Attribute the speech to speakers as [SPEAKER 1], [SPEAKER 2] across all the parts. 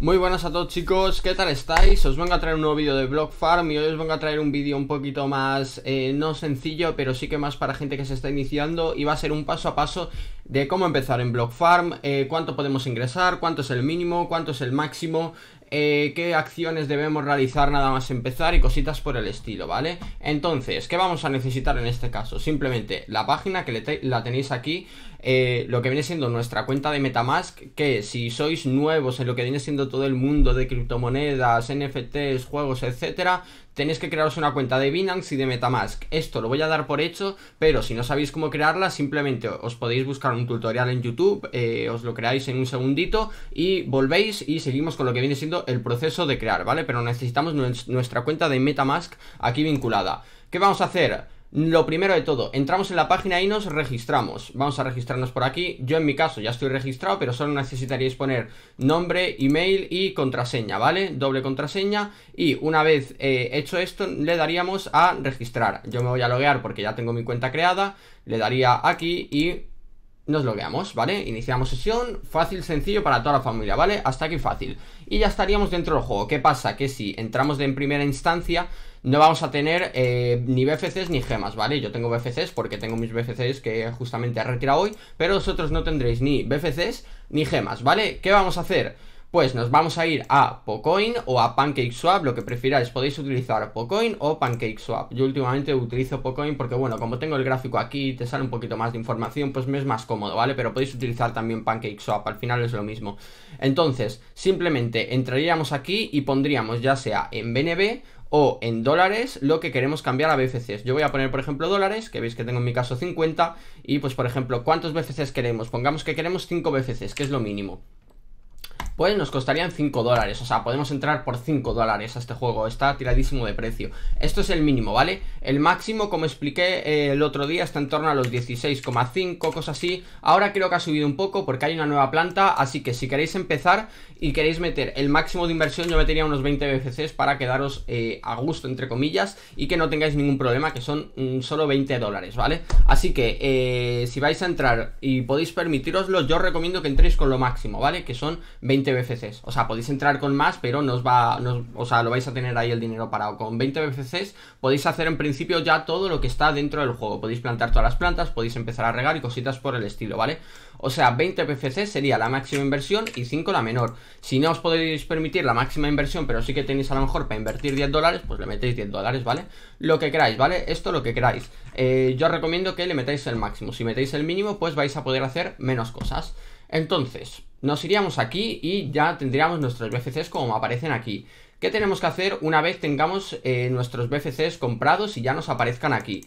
[SPEAKER 1] Muy buenas a todos chicos, ¿qué tal estáis? Os vengo a traer un nuevo vídeo de BlockFarm Farm y hoy os vengo a traer un vídeo un poquito más, eh, no sencillo, pero sí que más para gente que se está iniciando y va a ser un paso a paso de cómo empezar en BlockFarm Farm, eh, cuánto podemos ingresar, cuánto es el mínimo, cuánto es el máximo, eh, qué acciones debemos realizar nada más empezar y cositas por el estilo, ¿vale? Entonces, ¿qué vamos a necesitar en este caso? Simplemente la página que la tenéis aquí, eh, lo que viene siendo nuestra cuenta de Metamask, que si sois nuevos en lo que viene siendo todo el mundo de criptomonedas, NFTs, juegos, etcétera, tenéis que crearos una cuenta de Binance y de Metamask. Esto lo voy a dar por hecho, pero si no sabéis cómo crearla, simplemente os podéis buscar un tutorial en YouTube, eh, os lo creáis en un segundito y volvéis y seguimos con lo que viene siendo el proceso de crear, ¿vale? Pero necesitamos nuestra cuenta de Metamask aquí vinculada. ¿Qué vamos a hacer? Lo primero de todo, entramos en la página y nos registramos. Vamos a registrarnos por aquí. Yo en mi caso ya estoy registrado, pero solo necesitaríais poner nombre, email y contraseña, ¿vale? Doble contraseña. Y una vez eh, hecho esto, le daríamos a registrar. Yo me voy a loguear porque ya tengo mi cuenta creada. Le daría aquí y nos logueamos, ¿vale? Iniciamos sesión, fácil, sencillo para toda la familia, ¿vale? Hasta aquí fácil. Y ya estaríamos dentro del juego. ¿Qué pasa? Que si entramos de en primera instancia, no vamos a tener eh, ni BFCs ni gemas, ¿vale? Yo tengo BFCs porque tengo mis BFCs que justamente he retirado hoy, pero vosotros no tendréis ni BFCs ni gemas, ¿vale? ¿Qué vamos a hacer? pues nos vamos a ir a Pocoin o a PancakeSwap, lo que prefiráis, podéis utilizar Pocoin o PancakeSwap. Yo últimamente utilizo Pocoin porque, bueno, como tengo el gráfico aquí y te sale un poquito más de información, pues me es más cómodo, ¿vale? Pero podéis utilizar también PancakeSwap, al final es lo mismo. Entonces, simplemente entraríamos aquí y pondríamos ya sea en BNB o en dólares lo que queremos cambiar a BFCs. Yo voy a poner, por ejemplo, dólares, que veis que tengo en mi caso 50, y pues, por ejemplo, ¿cuántos BFCs queremos? Pongamos que queremos 5 BFCs, que es lo mínimo pues nos costarían 5 dólares. O sea, podemos entrar por 5 dólares a este juego. Está tiradísimo de precio. Esto es el mínimo, ¿vale? El máximo, como expliqué eh, el otro día, está en torno a los 16,5, cosas así. Ahora creo que ha subido un poco porque hay una nueva planta. Así que si queréis empezar y queréis meter el máximo de inversión, yo metería unos 20 BFCs para quedaros eh, a gusto, entre comillas, y que no tengáis ningún problema, que son mm, solo 20 dólares, ¿vale? Así que eh, si vais a entrar y podéis permitiroslo, yo recomiendo que entréis con lo máximo, ¿vale? Que son 20 BFCs. O sea, podéis entrar con más, pero no os va, o sea, lo vais a tener ahí el dinero parado. Con 20 BFCs podéis hacer en principio ya todo lo que está dentro del juego. Podéis plantar todas las plantas, podéis empezar a regar y cositas por el estilo, ¿vale? O sea, 20 BFCs sería la máxima inversión y 5 la menor. Si no os podéis permitir la máxima inversión, pero sí que tenéis a lo mejor para invertir 10 dólares, pues le metéis 10 dólares, ¿vale? Lo que queráis, ¿vale? Esto lo que queráis. Eh, yo recomiendo que le metáis el máximo. Si metéis el mínimo, pues vais a poder hacer menos cosas. Entonces, nos iríamos aquí y ya tendríamos nuestros BFCs como aparecen aquí. ¿Qué tenemos que hacer una vez tengamos eh, nuestros BFCs comprados y ya nos aparezcan aquí?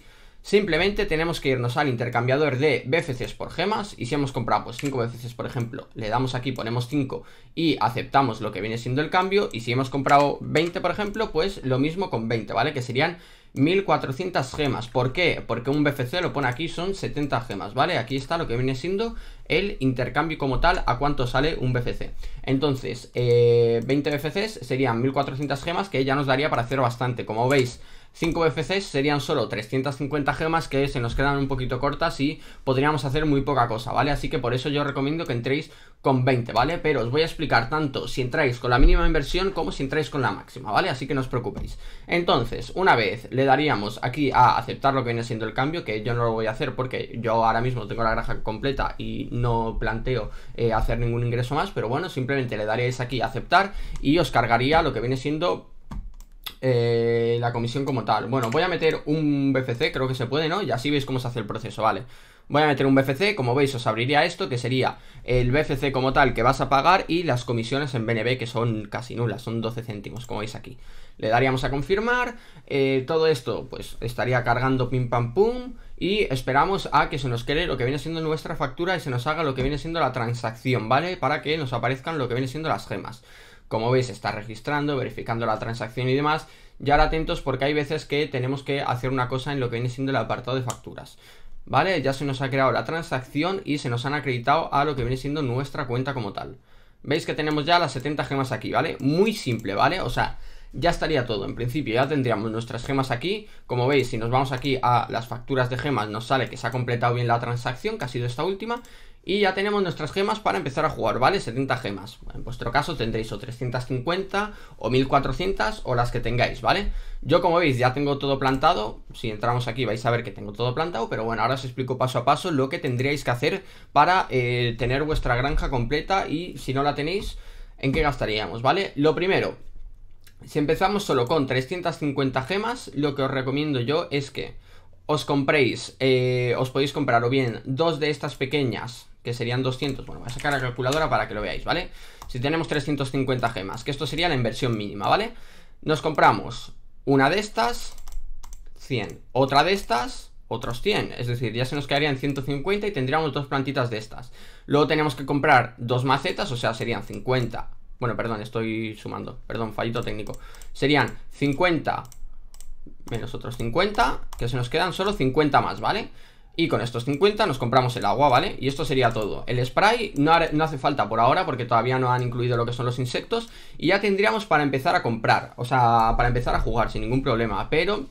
[SPEAKER 1] Simplemente tenemos que irnos al intercambiador de BFCs por gemas y si hemos comprado pues 5 BFCs por ejemplo, le damos aquí, ponemos 5 y aceptamos lo que viene siendo el cambio y si hemos comprado 20 por ejemplo, pues lo mismo con 20, ¿vale? Que serían 1400 gemas. ¿Por qué? Porque un BFC lo pone aquí, son 70 gemas, ¿vale? Aquí está lo que viene siendo el intercambio como tal, a cuánto sale un BFC. Entonces, 20 eh, BFCs serían 1400 gemas que ya nos daría para hacer bastante. Como veis, 5 BFCs serían solo 350 gemas que se nos quedan un poquito cortas y podríamos hacer muy poca cosa, ¿vale? Así que por eso yo recomiendo que entréis con 20, ¿vale? Pero os voy a explicar tanto si entráis con la mínima inversión como si entráis con la máxima, ¿vale? Así que no os preocupéis. Entonces, una vez le daríamos aquí a aceptar lo que viene siendo el cambio, que yo no lo voy a hacer porque yo ahora mismo tengo la granja completa y no planteo eh, hacer ningún ingreso más, pero bueno, simplemente le daríais aquí a aceptar y os cargaría lo que viene siendo eh, la comisión como tal. Bueno, voy a meter un BFC, creo que se puede, ¿no? Y así veis cómo se hace el proceso, ¿vale? Voy a meter un BFC, como veis os abriría esto, que sería el BFC como tal que vas a pagar y las comisiones en BNB que son casi nulas, son 12 céntimos, como veis aquí. Le daríamos a confirmar, eh, todo esto pues estaría cargando pim pam pum y esperamos a que se nos quede lo que viene siendo nuestra factura y se nos haga lo que viene siendo la transacción, ¿vale? Para que nos aparezcan lo que viene siendo las gemas. Como veis, está registrando, verificando la transacción y demás. Ya ahora atentos porque hay veces que tenemos que hacer una cosa en lo que viene siendo el apartado de facturas. ¿Vale? Ya se nos ha creado la transacción y se nos han acreditado a lo que viene siendo nuestra cuenta como tal. Veis que tenemos ya las 70 gemas aquí, ¿vale? Muy simple, ¿vale? O sea, ya estaría todo. En principio ya tendríamos nuestras gemas aquí. Como veis, si nos vamos aquí a las facturas de gemas, nos sale que se ha completado bien la transacción, que ha sido esta última. Y ya tenemos nuestras gemas para empezar a jugar, ¿vale? 70 gemas. en vuestro caso tendréis o 350 o 1400 o las que tengáis, ¿vale? Yo como veis ya tengo todo plantado. Si entramos aquí vais a ver que tengo todo plantado. Pero bueno, ahora os explico paso a paso lo que tendríais que hacer para eh, tener vuestra granja completa. Y si no la tenéis, en qué gastaríamos, ¿vale? Lo primero, si empezamos solo con 350 gemas, lo que os recomiendo yo es que os compréis, eh, os podéis comprar o bien dos de estas pequeñas, que serían 200, bueno, voy a sacar la calculadora para que lo veáis, ¿vale? Si tenemos 350 gemas, que esto sería la inversión mínima, ¿vale? Nos compramos una de estas, 100, otra de estas, otros 100, es decir, ya se nos quedarían 150 y tendríamos dos plantitas de estas. Luego tenemos que comprar dos macetas, o sea, serían 50 bueno, perdón, estoy sumando. Perdón, fallito técnico. Serían 50 menos otros 50, que se nos quedan solo 50 más, ¿vale? Y con estos 50 nos compramos el agua, ¿vale? Y esto sería todo. El spray no, hace falta por ahora porque todavía no han incluido lo que son los insectos. Y ya tendríamos para empezar a comprar, o sea, para empezar a jugar sin ningún problema. Pero,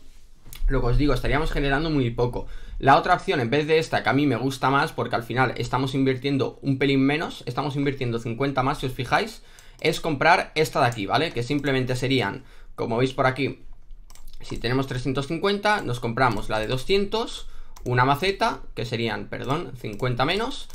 [SPEAKER 1] lo que os digo, estaríamos generando muy poco. La otra opción, en vez de esta, que a mí me gusta más porque al final estamos invirtiendo un pelín menos, estamos invirtiendo 50 más, si os fijáis es comprar esta de aquí, ¿vale? Que simplemente serían, como veis por aquí, si tenemos 350, nos compramos la de 200, una maceta, que serían, perdón, 50 menos,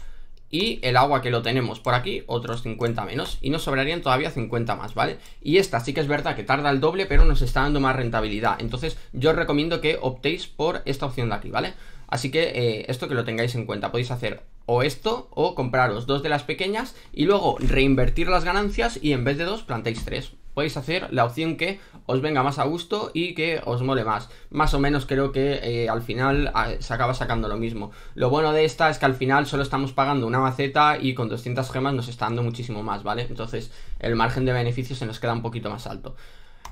[SPEAKER 1] y el agua que lo tenemos por aquí, otros 50 menos, y nos sobrarían todavía 50 más, ¿vale? Y esta sí que es verdad que tarda el doble, pero nos está dando más rentabilidad, entonces yo os recomiendo que optéis por esta opción de aquí, ¿vale? Así que eh, esto que lo tengáis en cuenta, podéis hacer o esto o compraros dos de las pequeñas y luego reinvertir las ganancias y en vez de dos plantéis tres. Podéis hacer la opción que os venga más a gusto y que os mole más. Más o menos creo que eh, al final ah, se acaba sacando lo mismo. Lo bueno de esta es que al final solo estamos pagando una maceta y con 200 gemas nos está dando muchísimo más, ¿vale? Entonces el margen de beneficio se nos queda un poquito más alto.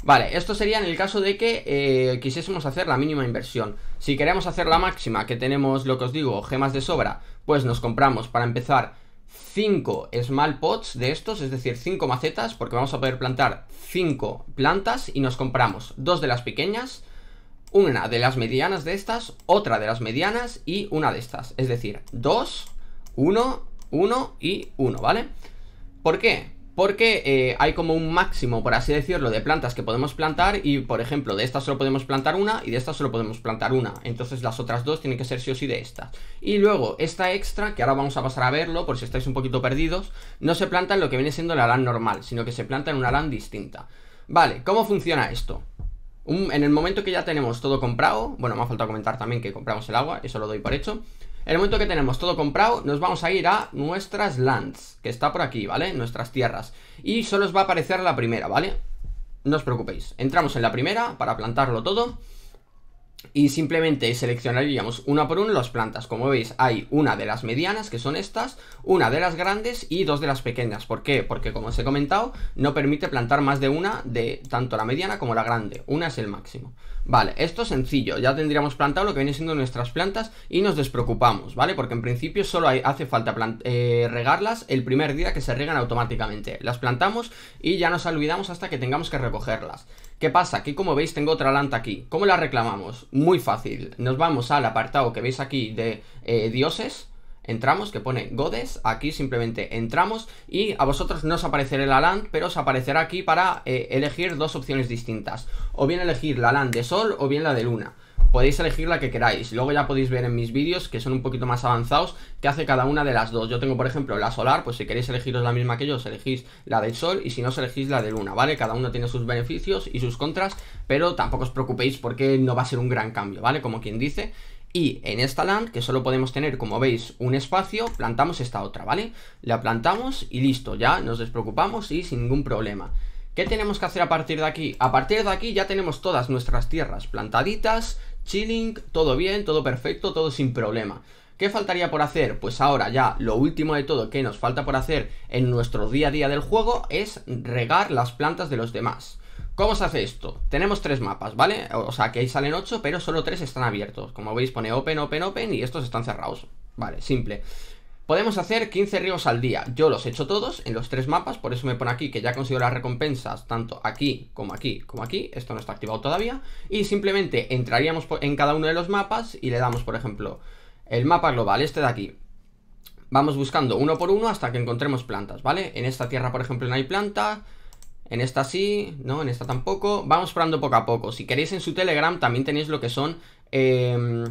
[SPEAKER 1] Vale, esto sería en el caso de que eh, quisiésemos hacer la mínima inversión. Si queremos hacer la máxima, que tenemos lo que os digo, gemas de sobra, pues nos compramos para empezar 5 small pots de estos, es decir, 5 macetas, porque vamos a poder plantar 5 plantas y nos compramos dos de las pequeñas, una de las medianas de estas, otra de las medianas y una de estas. Es decir, 2, 1, 1 y 1, ¿vale? ¿Por qué? porque eh, hay como un máximo, por así decirlo, de plantas que podemos plantar y, por ejemplo, de estas solo podemos plantar una y de estas solo podemos plantar una. Entonces las otras dos tienen que ser sí o sí de estas. Y luego, esta extra, que ahora vamos a pasar a verlo por si estáis un poquito perdidos, no se planta en lo que viene siendo la LAN normal, sino que se planta en una LAN distinta. Vale, ¿cómo funciona esto? en el momento que ya tenemos todo comprado, bueno, me ha faltado comentar también que compramos el agua, eso lo doy por hecho. En el momento que tenemos todo comprado, nos vamos a ir a nuestras lands, que está por aquí, ¿vale? Nuestras tierras. Y solo os va a aparecer la primera, ¿vale? No os preocupéis. Entramos en la primera para plantarlo todo y simplemente seleccionaríamos una por una las plantas. Como veis, hay una de las medianas, que son estas, una de las grandes y dos de las pequeñas. ¿Por qué? Porque, como os he comentado, no permite plantar más de una de tanto la mediana como la grande. Una es el máximo. Vale, esto es sencillo. Ya tendríamos plantado lo que viene siendo nuestras plantas y nos despreocupamos, ¿vale? Porque en principio solo hace falta eh, regarlas el primer día que se regan automáticamente. Las plantamos y ya nos olvidamos hasta que tengamos que recogerlas. ¿Qué pasa? Aquí como veis tengo otra lanta aquí. ¿Cómo la reclamamos? Muy fácil. Nos vamos al apartado que veis aquí de eh, dioses. Entramos, que pone Godes, aquí simplemente entramos y a vosotros no os aparecerá la LAN, pero os aparecerá aquí para eh, elegir dos opciones distintas. O bien elegir la LAN de Sol o bien la de Luna podéis elegir la que queráis. Luego ya podéis ver en mis vídeos, que son un poquito más avanzados, qué hace cada una de las dos. Yo tengo, por ejemplo, la solar, pues si queréis elegiros la misma que yo, os elegís la del sol y si no, os elegís la de luna, ¿vale? Cada uno tiene sus beneficios y sus contras, pero tampoco os preocupéis porque no va a ser un gran cambio, ¿vale? Como quien dice. Y en esta land, que solo podemos tener, como veis, un espacio, plantamos esta otra, ¿vale? La plantamos y listo, ya nos despreocupamos y sin ningún problema. ¿Qué tenemos que hacer a partir de aquí? A partir de aquí ya tenemos todas nuestras tierras plantaditas, chilling, todo bien, todo perfecto, todo sin problema. ¿Qué faltaría por hacer? Pues ahora ya lo último de todo que nos falta por hacer en nuestro día a día del juego es regar las plantas de los demás. ¿Cómo se hace esto? Tenemos tres mapas, ¿vale? O sea, que ahí salen ocho, pero solo tres están abiertos. Como veis pone open, open, open y estos están cerrados. Vale, simple. Podemos hacer 15 ríos al día. Yo los he hecho todos en los tres mapas, por eso me pone aquí que ya consigo las recompensas tanto aquí como aquí como aquí. Esto no está activado todavía. Y simplemente entraríamos en cada uno de los mapas y le damos, por ejemplo, el mapa global, este de aquí. Vamos buscando uno por uno hasta que encontremos plantas, ¿vale? En esta tierra, por ejemplo, no hay planta. En esta sí, no, en esta tampoco. Vamos probando poco a poco. Si queréis en su Telegram también tenéis lo que son... Em,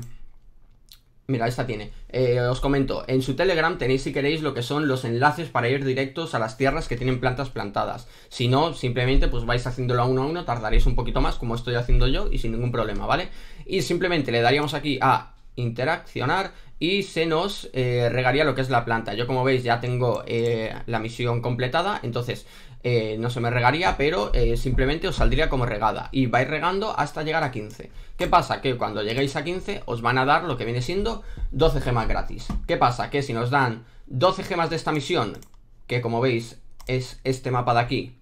[SPEAKER 1] Mira, esta tiene. Eh, os comento, en su Telegram tenéis si queréis lo que son los enlaces para ir directos a las tierras que tienen plantas plantadas. Si no, simplemente pues vais haciéndolo a uno a uno, tardaréis un poquito más como estoy haciendo yo y sin ningún problema, ¿vale? Y simplemente le daríamos aquí a interaccionar y se nos eh, regaría lo que es la planta. Yo como veis ya tengo eh, la misión completada, entonces eh, no se me regaría, pero simplemente os saldría como regada y vais regando hasta llegar a 15. ¿Qué pasa? Que cuando lleguéis a 15 os van a dar lo que viene siendo 12 gemas gratis. ¿Qué pasa? Que si nos dan 12 gemas de esta misión, que como veis es este mapa de aquí,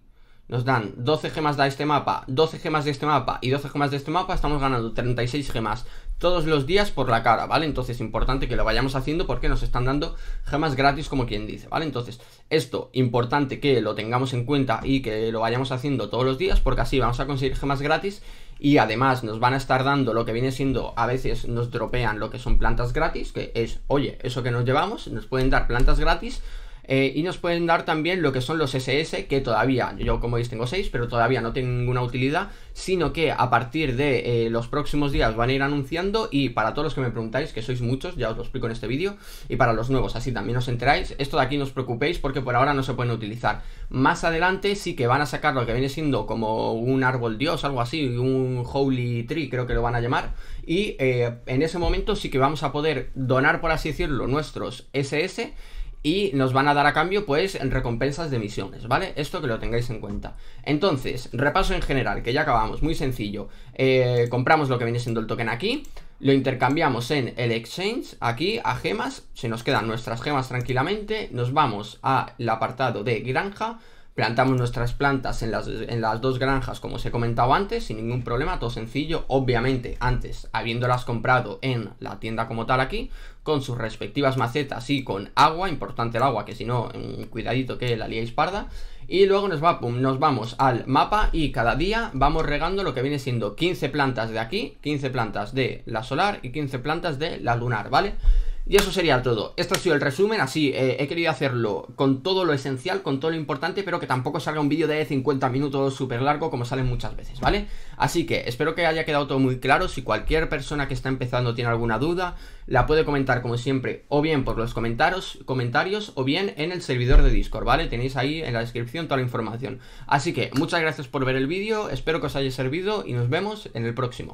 [SPEAKER 1] nos dan 12 gemas de este mapa, 12 gemas de este mapa y 12 gemas de este mapa, estamos ganando 36 gemas todos los días por la cara, ¿vale? Entonces, importante que lo vayamos haciendo porque nos están dando gemas gratis, como quien dice, ¿vale? Entonces, esto, importante que lo tengamos en cuenta y que lo vayamos haciendo todos los días porque así vamos a conseguir gemas gratis y además nos van a estar dando lo que viene siendo, a veces nos dropean lo que son plantas gratis, que es, oye, eso que nos llevamos, nos pueden dar plantas gratis eh, y nos pueden dar también lo que son los SS, que todavía, yo como veis tengo 6, pero todavía no tengo ninguna utilidad, sino que a partir de eh, los próximos días van a ir anunciando y para todos los que me preguntáis, que sois muchos, ya os lo explico en este vídeo, y para los nuevos, así también os enteráis, esto de aquí no os preocupéis porque por ahora no se pueden utilizar. Más adelante sí que van a sacar lo que viene siendo como un árbol dios, algo así, un holy tree creo que lo van a llamar, y eh, en ese momento sí que vamos a poder donar, por así decirlo, nuestros SS y nos van a dar a cambio pues recompensas de misiones, ¿vale? Esto que lo tengáis en cuenta. Entonces, repaso en general, que ya acabamos, muy sencillo. Eh, compramos lo que viene siendo el token aquí, lo intercambiamos en el exchange, aquí a gemas, se nos quedan nuestras gemas tranquilamente, nos vamos al apartado de granja, Plantamos nuestras plantas en las, en las dos granjas, como os he comentado antes, sin ningún problema, todo sencillo. Obviamente, antes, habiéndolas comprado en la tienda como tal aquí, con sus respectivas macetas y con agua, importante el agua, que si no, mm, cuidadito que la liáis parda. Y luego nos, va, nos vamos al mapa y cada día vamos regando lo que viene siendo 15 plantas de aquí, 15 plantas de la solar y 15 plantas de la lunar, ¿vale? vale y eso sería todo. Este ha sido el resumen, así eh, he querido hacerlo con todo lo esencial, con todo lo importante, pero que tampoco salga un vídeo de 50 minutos súper largo como salen muchas veces, ¿vale? Así que espero que haya quedado todo muy claro. Si cualquier persona que está empezando tiene alguna duda, la puede comentar como siempre, o bien por los comentarios, comentarios o bien en el servidor de Discord, ¿vale? Tenéis ahí en la descripción toda la información. Así que muchas gracias por ver el vídeo, espero que os haya servido y nos vemos en el próximo.